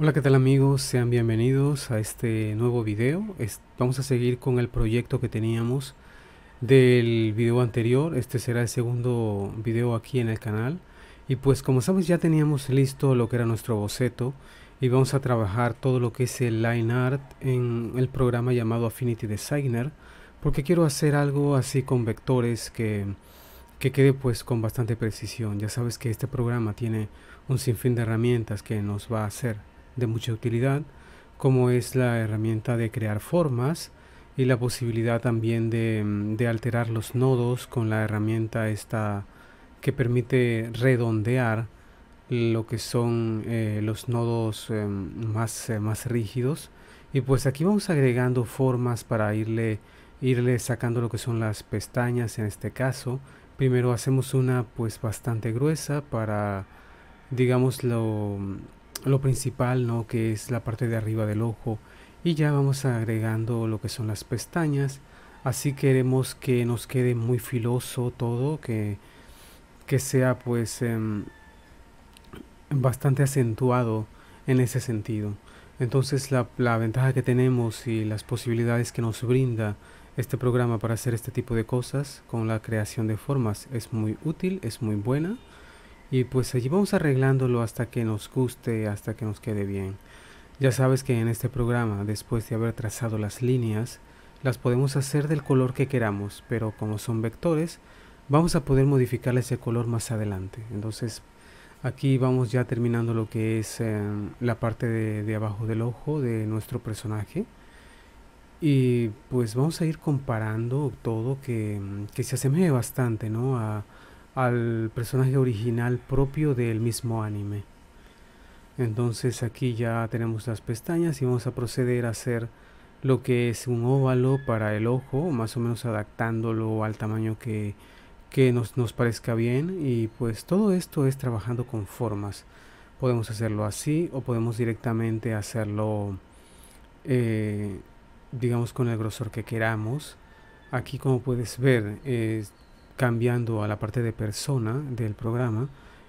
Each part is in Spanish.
Hola qué tal amigos, sean bienvenidos a este nuevo video. vamos a seguir con el proyecto que teníamos del video anterior. Este será el segundo video aquí en el canal. Y pues como sabes ya teníamos listo lo que era nuestro boceto y vamos a trabajar todo lo que es el line art en el programa llamado Affinity Designer porque quiero hacer algo así con vectores que, que quede pues con bastante precisión. Ya sabes que este programa tiene un sinfín de herramientas que nos va a hacer de mucha utilidad, como es la herramienta de crear formas y la posibilidad también de, alterar los nodos con la herramienta esta que permite redondear lo que son eh, los nodos eh, más, eh, más rígidos y pues aquí vamos agregando formas para irle irle sacando lo que son las pestañas en este caso primero hacemos una pues bastante gruesa para digamos lo lo principal, ¿no? que es la parte de arriba del ojo. Y ya vamos agregando lo que son las pestañas. Así queremos que nos quede muy filoso todo, que, que sea pues em, bastante acentuado en ese sentido. Entonces la ventaja que tenemos y las posibilidades que nos brinda este programa para hacer este tipo de cosas con la creación de formas es muy útil, es muy buena y pues allí vamos arreglándolo hasta que nos guste, hasta que nos quede bien. Ya sabes que en este programa, después de haber trazado las líneas, las podemos hacer del color que queramos, pero como son vectores, vamos a poder modificar ese color más adelante. Entonces aquí vamos ya terminando lo que es eh, la parte de, abajo del ojo de nuestro personaje. Y pues vamos a ir comparando todo que, se asemeje bastante ¿no? a, al personaje original propio del mismo anime. Entonces aquí ya tenemos las pestañas y vamos a proceder a hacer lo que es un óvalo para el ojo, más o menos adaptándolo al tamaño que, que nos, nos parezca bien y pues todo esto es trabajando con formas. Podemos hacerlo así o podemos directamente hacerlo eh, digamos con el grosor que queramos. Aquí como puedes ver eh, cambiando a la parte de persona del programa,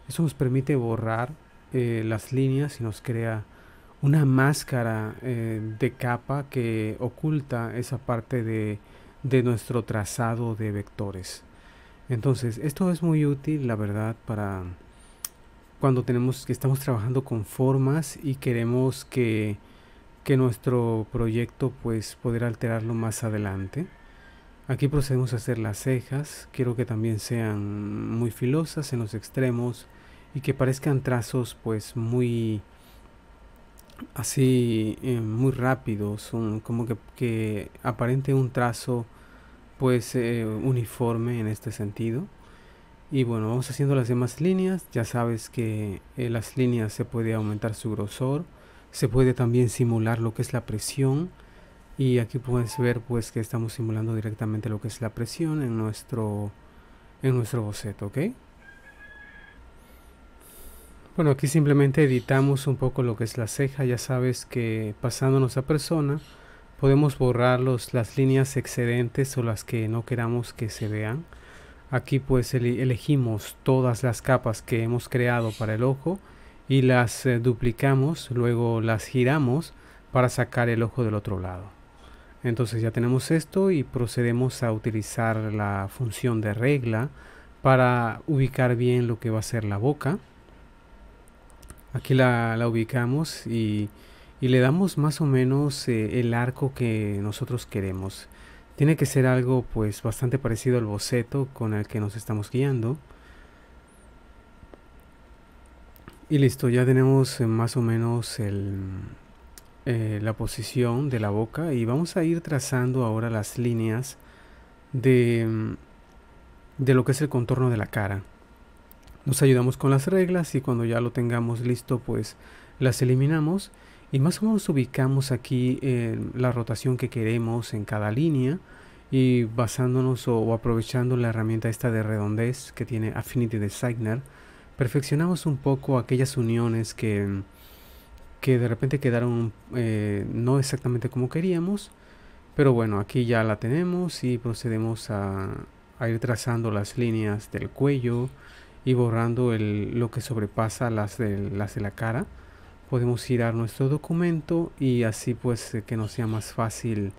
eso nos permite borrar eh, las líneas y nos crea una máscara eh, de capa que oculta esa parte de, de nuestro trazado de vectores. Entonces, esto es muy útil, la verdad, para cuando tenemos que estamos trabajando con formas y queremos que, que nuestro proyecto pues poder alterarlo más adelante. Aquí procedemos a hacer las cejas, quiero que también sean muy filosas en los extremos y que parezcan trazos pues muy así eh, muy rápidos, como que, aparente un trazo pues eh, uniforme en este sentido. Y bueno, vamos haciendo las demás líneas, ya sabes que eh, las líneas se puede aumentar su grosor, se puede también simular lo que es la presión, y aquí puedes ver pues que estamos simulando directamente lo que es la presión en nuestro en nuestro boceto ok bueno aquí simplemente editamos un poco lo que es la ceja ya sabes que pasándonos a persona podemos borrar los, las líneas excedentes o las que no queramos que se vean aquí pues elegimos todas las capas que hemos creado para el ojo y las eh, duplicamos luego las giramos para sacar el ojo del otro lado entonces ya tenemos esto y procedemos a utilizar la función de regla para ubicar bien lo que va a ser la boca. Aquí la, ubicamos y, le damos más o menos eh, el arco que nosotros queremos. Tiene que ser algo pues bastante parecido al boceto con el que nos estamos guiando. Y listo, ya tenemos eh, más o menos el, eh, la posición de la boca y vamos a ir trazando ahora las líneas de, mm, de lo que es el contorno de la cara. Nos ayudamos con las reglas y cuando ya lo tengamos listo pues las eliminamos y más o menos ubicamos aquí eh, la rotación que queremos en cada línea y basándonos o, o, aprovechando la herramienta esta de redondez que tiene Affinity Designer perfeccionamos un poco aquellas uniones que mm, que de repente quedaron eh, no exactamente como queríamos. Pero bueno, aquí ya la tenemos y procedemos a, ir trazando las líneas del cuello y borrando lo que sobrepasa las de, las de la cara. Podemos girar nuestro documento y así pues eh, que nos sea más fácil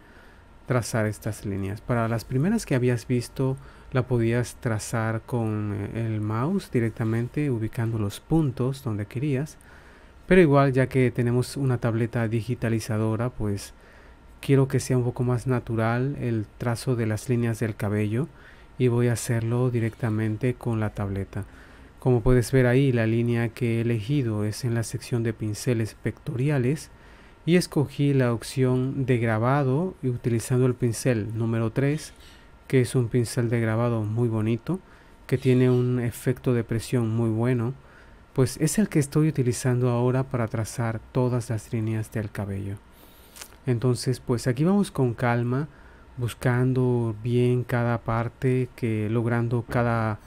trazar estas líneas. Para las primeras que habías visto la podías trazar con eh, el mouse directamente ubicando los puntos donde querías. Pero igual, ya que tenemos una tableta digitalizadora, pues quiero que sea un poco más natural el trazo de las líneas del cabello y voy a hacerlo directamente con la tableta. Como puedes ver ahí, la línea que he elegido es en la sección de pinceles vectoriales y escogí la opción de grabado y utilizando el pincel número 3, que es un pincel de grabado muy bonito, que tiene un efecto de presión muy bueno pues es el que estoy utilizando ahora para trazar todas las líneas del cabello. Entonces, pues aquí vamos con calma, buscando bien cada parte, que logrando cada,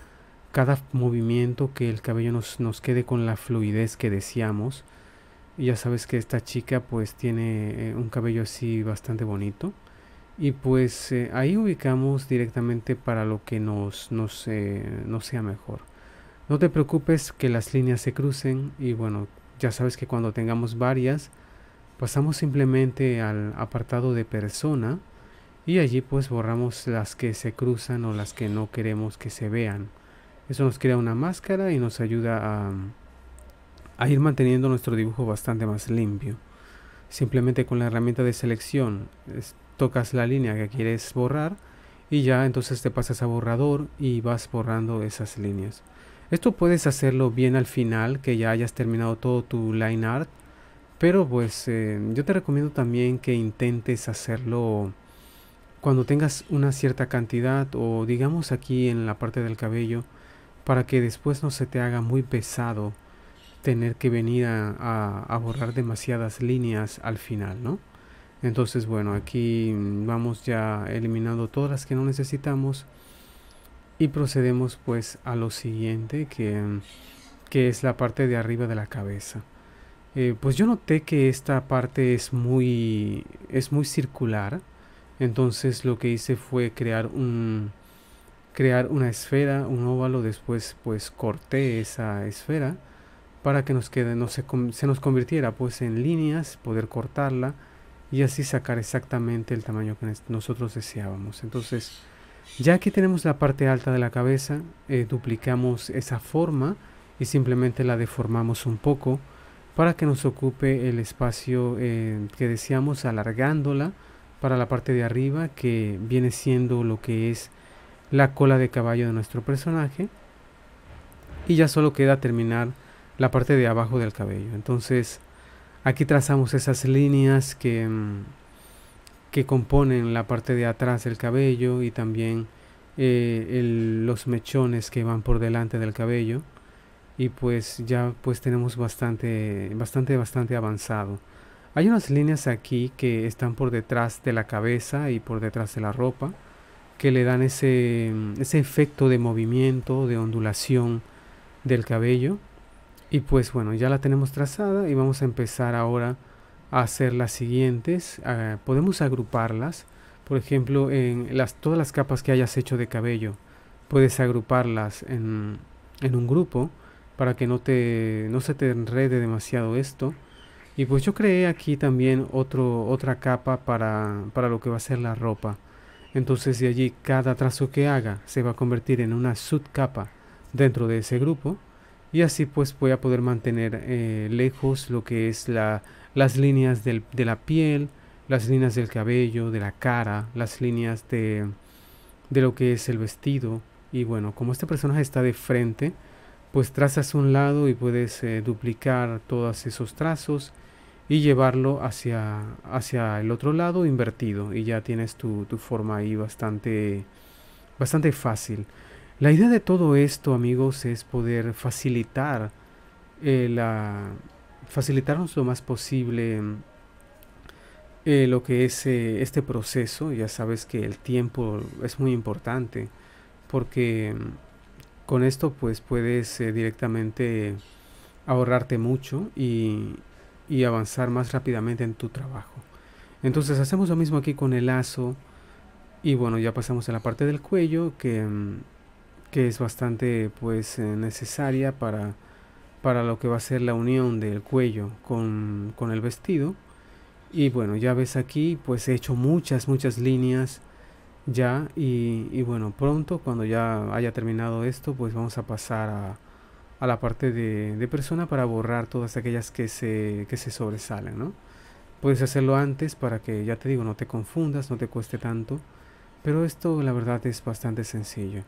movimiento, que el cabello nos, quede con la fluidez que deseamos. ya sabes que esta chica pues tiene eh, un cabello así bastante bonito. Y pues eh, ahí ubicamos directamente para lo que nos, nos eh, sea mejor. No te preocupes que las líneas se crucen y bueno, ya sabes que cuando tengamos varias, pasamos simplemente al apartado de persona y allí pues borramos las que se cruzan o las que no queremos que se vean. Eso nos crea una máscara y nos ayuda a, ir manteniendo nuestro dibujo bastante más limpio. Simplemente con la herramienta de selección tocas la línea que quieres borrar y ya entonces te pasas a borrador y vas borrando esas líneas. Esto puedes hacerlo bien al final, que ya hayas terminado todo tu line art. Pero pues eh, yo te recomiendo también que intentes hacerlo cuando tengas una cierta cantidad o digamos aquí en la parte del cabello para que después no se te haga muy pesado tener que venir a, a borrar demasiadas líneas al final, ¿no? Entonces, bueno, aquí mm, vamos ya eliminando todas las que no necesitamos. Y procedemos pues a lo siguiente, que, es la parte de arriba de la cabeza. Eh, pues yo noté que esta parte es muy, es muy circular. Entonces lo que hice fue crear un crear una esfera, un óvalo, después pues corté esa esfera para que nos quede, no se, se nos convirtiera pues en líneas, poder cortarla y así sacar exactamente el tamaño que nosotros deseábamos. Entonces, ya que tenemos la parte alta de la cabeza, eh, duplicamos esa forma y simplemente la deformamos un poco para que nos ocupe el espacio eh, que deseamos alargándola para la parte de arriba que viene siendo lo que es la cola de caballo de nuestro personaje y ya solo queda terminar la parte de abajo del cabello entonces aquí trazamos esas líneas que mm, que componen la parte de atrás del cabello y también eh, los mechones que van por delante del cabello y pues ya pues tenemos bastante bastante bastante avanzado hay unas líneas aquí que están por detrás de la cabeza y por detrás de la ropa que le dan ese, ese efecto de movimiento de ondulación del cabello y pues bueno ya la tenemos trazada y vamos a empezar ahora hacer las siguientes. Eh, podemos agruparlas. Por ejemplo, en las, todas las capas que hayas hecho de cabello, puedes agruparlas en, en un grupo para que no, te, no se te enrede demasiado esto. Y pues yo creé aquí también otro, otra capa para, para lo que va a ser la ropa. Entonces de allí cada trazo que haga se va a convertir en una subcapa dentro de ese grupo y así pues voy a poder mantener eh, lejos lo que es las líneas de la piel, las líneas del cabello, de la cara, las líneas de, de lo que es el vestido. Y bueno, como este personaje está de frente, pues trazas un lado y puedes eh, duplicar todos esos trazos y llevarlo hacia, hacia el otro lado invertido y ya tienes tu, tu forma ahí bastante, bastante fácil. La idea de todo esto, amigos, es poder facilitar eh, la, facilitarnos lo más posible eh, lo que es eh, este proceso. Ya sabes que el tiempo es muy importante porque con esto pues puedes directamente ahorrarte mucho y, y avanzar más rápidamente en tu trabajo. Entonces hacemos lo mismo aquí con el lazo y bueno ya pasamos a la parte del cuello que mm, que es bastante pues eh, necesaria para, para lo que va a ser la unión del cuello con, con el vestido. Y bueno, ya ves aquí, pues he hecho muchas, muchas líneas ya. Y, bueno, pronto, cuando ya haya terminado esto, pues vamos a pasar a, a la parte de, de, persona para borrar todas aquellas que se, que se sobresalen, ¿no? Puedes hacerlo antes para que, ya te digo, no te confundas, no te cueste tanto. Pero esto, la verdad, es bastante sencillo.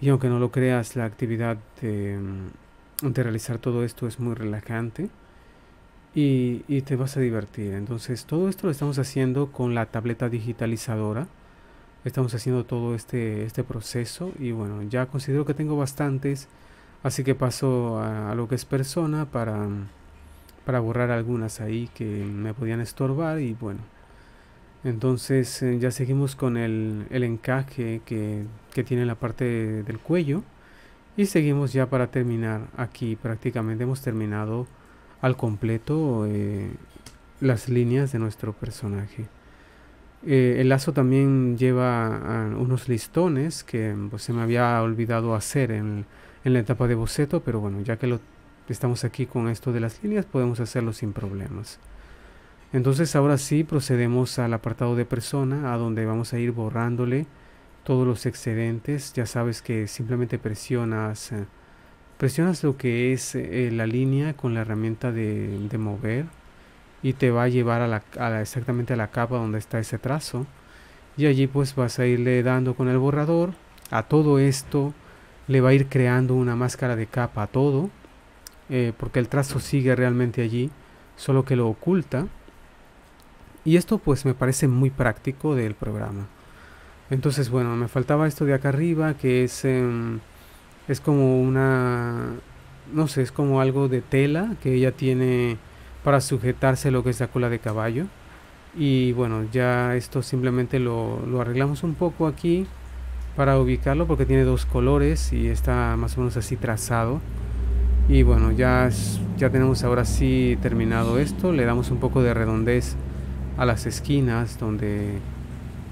Y aunque no lo creas, la actividad de, mm, realizar todo esto es muy relajante y, te vas a divertir. Entonces todo esto lo estamos haciendo con la tableta digitalizadora. Estamos haciendo todo este, este proceso y bueno, ya considero que tengo bastantes, así que paso a, a lo que es persona para, mm, para borrar algunas ahí que me podían estorbar y bueno. Entonces eh, ya seguimos con el, encaje que, que, tiene la parte del cuello. Y seguimos ya para terminar aquí. Prácticamente hemos terminado al completo eh, las líneas de nuestro personaje. Eh, el lazo también lleva unos listones que pues, se me había olvidado hacer en, la etapa de boceto, pero bueno, ya que estamos aquí con esto de las líneas, podemos hacerlo sin problemas. Entonces ahora sí procedemos al apartado de persona, a donde vamos a ir borrándole todos los excedentes. Ya sabes que simplemente presionas, eh, presionas lo que es eh, la línea con la herramienta de, mover y te va a llevar a la, exactamente a la capa donde está ese trazo. Y allí pues vas a irle dando con el borrador. A todo esto le va a ir creando una máscara de capa a todo. Eh, porque el trazo sigue realmente allí, solo que lo oculta y esto pues me parece muy práctico del programa. Entonces bueno, me faltaba esto de acá arriba que es, em, es como una, no sé, es como algo de tela que ella tiene para sujetarse lo que es la cola de caballo. Y bueno, ya esto simplemente lo, lo arreglamos un poco aquí para ubicarlo porque tiene dos colores y está más o menos así trazado. Y bueno, ya, ya tenemos ahora sí terminado esto, le damos un poco de redondez a las esquinas donde,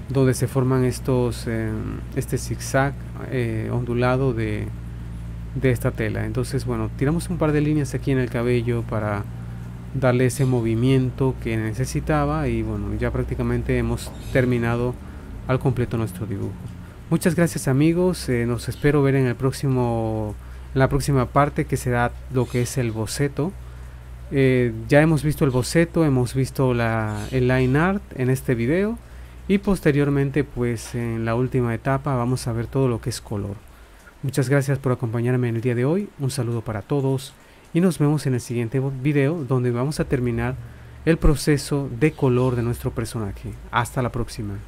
donde se forman estos, eh, este zigzag eh, ondulado de, de esta tela. Entonces, bueno, tiramos un par de líneas aquí en el cabello para darle ese movimiento que necesitaba y bueno, ya prácticamente hemos terminado al completo nuestro dibujo. Muchas gracias amigos, eh, nos espero ver en el próximo en la próxima parte que será lo que es el boceto. Eh, ya hemos visto el boceto, hemos visto el line art en este video y posteriormente pues en la última etapa vamos a ver todo lo que es color. Muchas gracias por acompañarme en el día de hoy, un saludo para todos y nos vemos en el siguiente video donde vamos a terminar el proceso de color de nuestro personaje. Hasta la próxima.